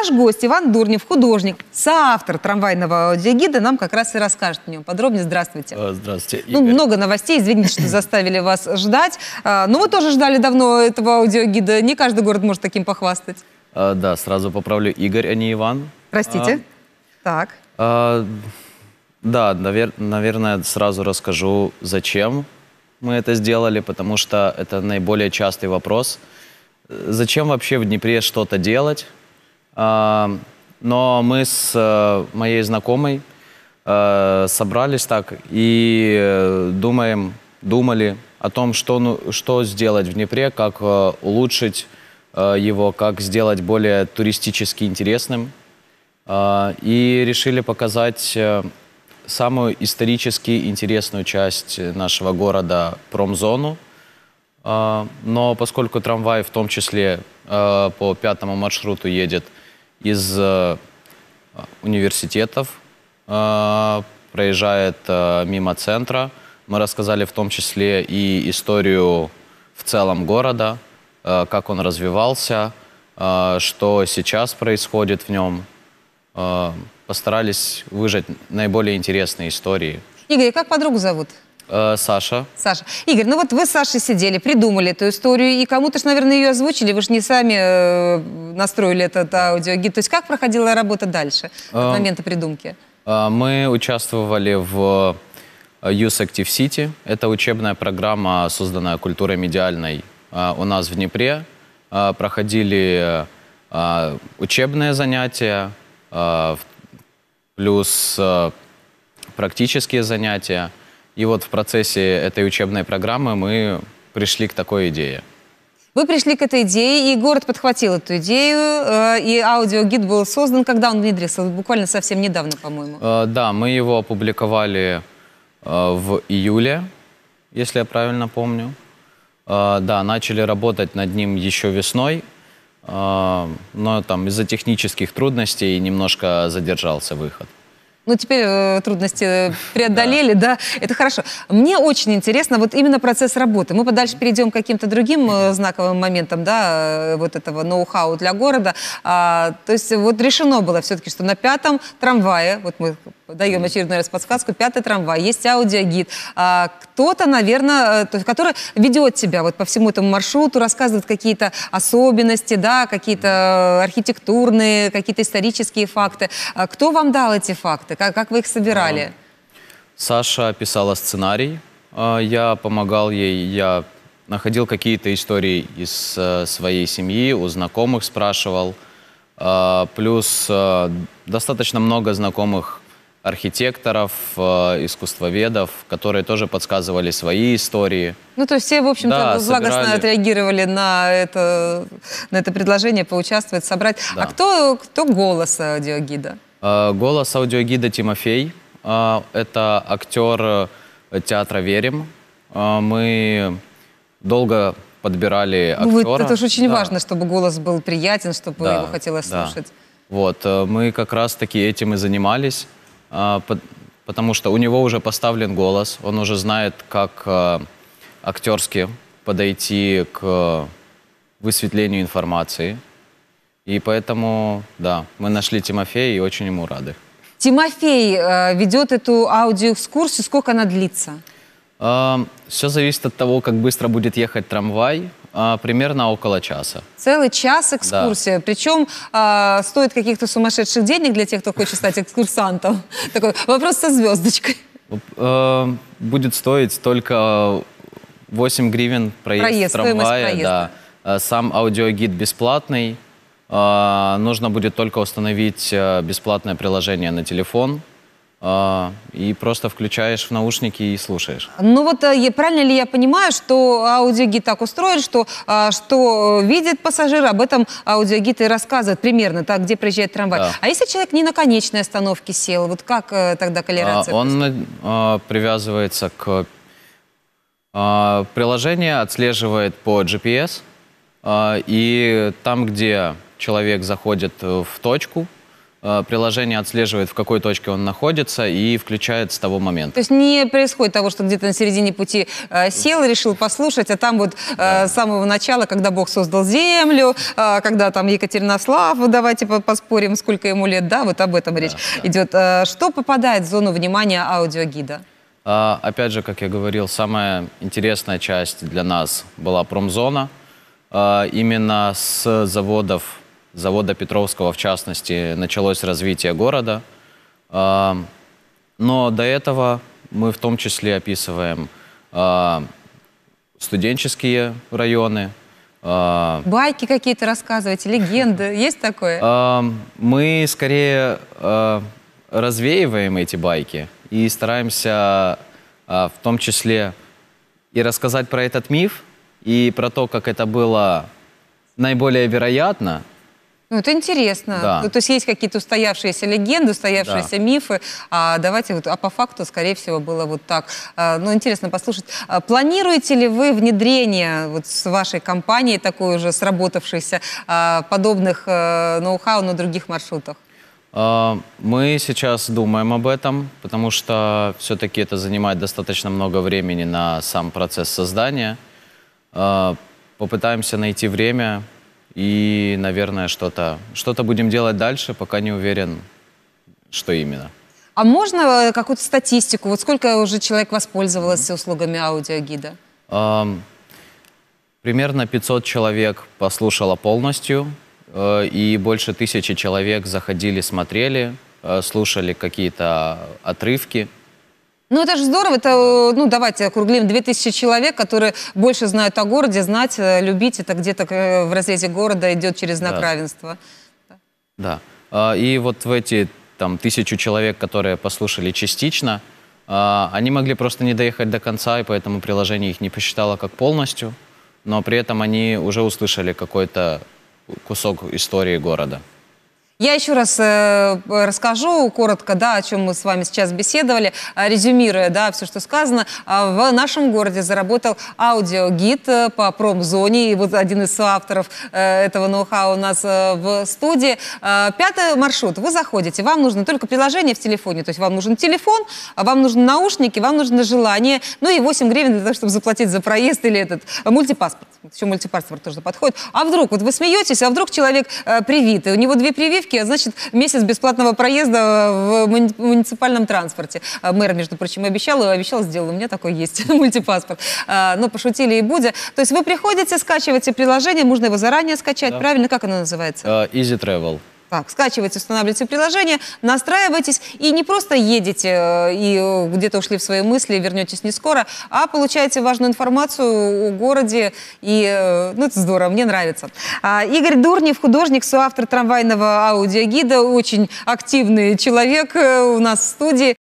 Наш гость Иван Дурнев, художник, соавтор трамвайного аудиогида, нам как раз и расскажет о нем подробнее. Здравствуйте. А, здравствуйте. Ну, Игорь. Ну, много новостей, извините, что заставили вас ждать. А, Но ну, мы тоже ждали давно этого аудиогида. Не каждый город может таким похвастать. А, да, сразу поправлю. Игорь, а не Иван. Простите. А, так. А, да, навер наверное, сразу расскажу, зачем мы это сделали, потому что это наиболее частый вопрос. Э, зачем вообще в Днепре что-то делать? А, но мы с э, моей знакомой э, собрались так и э, думаем, думали о том, что, ну, что сделать в Днепре, как улучшить его, как сделать более туристически интересным. А, и решили показать самую исторически интересную часть нашего города – промзону. А, но поскольку трамвай в том числе по пятому маршруту едет – из э, университетов э, проезжает э, мимо центра. Мы рассказали в том числе и историю в целом города, как он развивался, что сейчас происходит в нем. Постарались выжать наиболее интересные истории. Игорь, а как подругу зовут? Э, Саша. Саша. Игорь, ну вот вы с Сашей сидели, придумали эту историю, и кому-то же, наверное, ее озвучили, вы же не сами э, настроили этот аудиогид. То есть как проходила работа дальше, от эм, момента придумки? Э, мы участвовали в э, Use Active City. Это учебная программа, созданная культурой медиальной у нас в Днепре. Проходили учебные занятия, плюс практические занятия. И вот в процессе этой учебной программы мы пришли к такой идее. Вы пришли к этой идее, и город подхватил эту идею, э, и аудиогид был создан, когда он внедрился, буквально совсем недавно, по-моему. Э, да, мы его опубликовали э, в июле, если я правильно помню. Да, начали работать над ним еще весной, но там из-за технических трудностей немножко задержался выход. Ну, теперь э, трудности э, преодолели, да. да, это хорошо. Мне очень интересно вот именно процесс работы. Мы подальше перейдем к каким-то другим э, знаковым моментам, да, э, вот этого ноу-хау для города. А, то есть вот решено было все-таки, что на пятом трамвае, вот мы Даем очередной раз подсказку. Пятый трамвай, есть аудиогид. А, кто-то, наверное, э, который ведет тебя вот по всему этому маршруту, рассказывает какие-то особенности, да, какие-то архитектурные, какие-то исторические факты. А кто вам дал эти факты? Как, как вы их собирали? А, Саша писала сценарий. А, я помогал ей, я находил какие-то истории из э, своей семьи, у знакомых спрашивал. А, плюс э, достаточно много знакомых архитекторов, э, искусствоведов, которые тоже подсказывали свои истории. Ну, то есть все, в общем-то, да, благостно собирали. отреагировали на это, на это предложение поучаствовать, собрать. А да. А кто, кто голос аудиогида? Э, голос аудиогида Тимофей. Э, это актер театра «Верим». Мы долго подбирали ну, актера. Ну, это же очень да. важно, чтобы голос был приятен, чтобы да, его хотелось да. слушать. Вот, мы как раз-таки этим и занимались. А, потому что у него уже поставлен голос, он уже знает, как а, актерски подойти к высветлению информации. И поэтому, да, мы нашли Тимофея и очень ему рады. Тимофей э, ведет эту аудиоэкскурсию. Сколько она длится? Э, все зависит от того, как быстро будет ехать трамвай. А, примерно около часа. Целый час экскурсия. Да. Причем а, стоит каких-то сумасшедших денег для тех, кто хочет стать экскурсантом. Такой вопрос со звездочкой. Э, будет стоить только 8 гривен проезд, проезд трамвая. Да. Э, сам аудиогид бесплатный. Э, нужно будет только установить бесплатное приложение на телефон. А, и просто включаешь в наушники и слушаешь. Ну вот э, правильно ли я понимаю, что аудиогид так устроен, что а, что э, видит пассажир, об этом аудиогид и рассказывает примерно, так, где приезжает трамвай. Да. А если человек не на конечной остановке сел, вот как э, тогда а, колерация? Он происходит? привязывается к приложению, отслеживает по GPS, и там, где человек заходит в точку, Э, приложение отслеживает, в какой точке он находится и включает с того момента. То есть не происходит того, что где-то на середине пути э, сел решил послушать, а там вот э, да. с самого начала, когда Бог создал землю, э, когда там Екатеринослав, давайте поспорим, сколько ему лет, да, вот об этом речь да. идет. Э, что попадает в зону внимания аудиогида? Э, опять же, как я говорил, самая интересная часть для нас была промзона. Э, именно с заводов завода Петровского, в частности, началось развитие города. А, но до этого мы в том числе описываем а, студенческие районы. А, байки какие-то рассказывать, легенды, есть такое? Мы скорее развеиваем эти байки и стараемся в том числе и рассказать про этот миф, и про то, как это было наиболее вероятно, ну, это интересно. Да. Ну, то есть есть какие-то устоявшиеся легенды, устоявшиеся да. мифы. А давайте вот, а по факту, скорее всего, было вот так. А, ну, интересно послушать. А, планируете ли вы внедрение вот с вашей компанией, такой уже сработавшейся, а, подобных а, ноу-хау на других маршрутах? А, мы сейчас думаем об этом, потому что все-таки это занимает достаточно много времени на сам процесс создания. А, попытаемся найти время, и, наверное, что-то что будем делать дальше, пока не уверен, что именно. А можно э, какую-то статистику? Вот сколько уже человек воспользовалось услугами аудиогида? Um, примерно 500 человек послушало полностью, э, и больше тысячи человек заходили, смотрели, э, слушали какие-то отрывки. Ну, это же здорово, это, э, ну, давайте округлим 2000 человек, которые больше знают о городе, знать, э, любить, это где-то э, в разрезе города идет через знак да. равенства. Да. А, и вот в эти там тысячу человек, которые послушали частично, а, они могли просто не доехать до конца, и поэтому приложение их не посчитало как полностью, но при этом они уже услышали какой-то кусок истории города. Я еще раз э, э, расскажу коротко, да, о чем мы с вами сейчас беседовали, э, резюмируя, да, все, что сказано. А в нашем городе заработал аудиогид э, по промзоне, и вот один из авторов э, этого ноу-хау у нас э, в студии. Э, пятый маршрут. Вы заходите, вам нужно только приложение в телефоне, то есть вам нужен телефон, а вам нужны наушники, вам нужно желание, ну и 8 гривен для того, чтобы заплатить за проезд или этот мультипаспорт. Еще мультипаспорт тоже подходит. А вдруг, вот вы смеетесь, а вдруг человек э, привитый, у него две прививки, путевки, а значит месяц бесплатного проезда э, в муни муниципальном транспорте. А мэр, между прочим, обещал, и э, обещал, сделал. У меня такой есть мультипаспорт. А, но пошутили и Будя. То есть вы приходите, скачиваете приложение, можно его заранее скачать, да. правильно? Как оно называется? Uh, easy Travel. Так, скачивайте, устанавливайте приложение, настраивайтесь и не просто едете э, и э, где-то ушли в свои мысли, вернетесь не скоро, а получаете важную информацию о городе и, э, ну, это здорово, мне нравится. А, Игорь Дурнев, художник, соавтор трамвайного аудиогида, очень активный человек у нас в студии.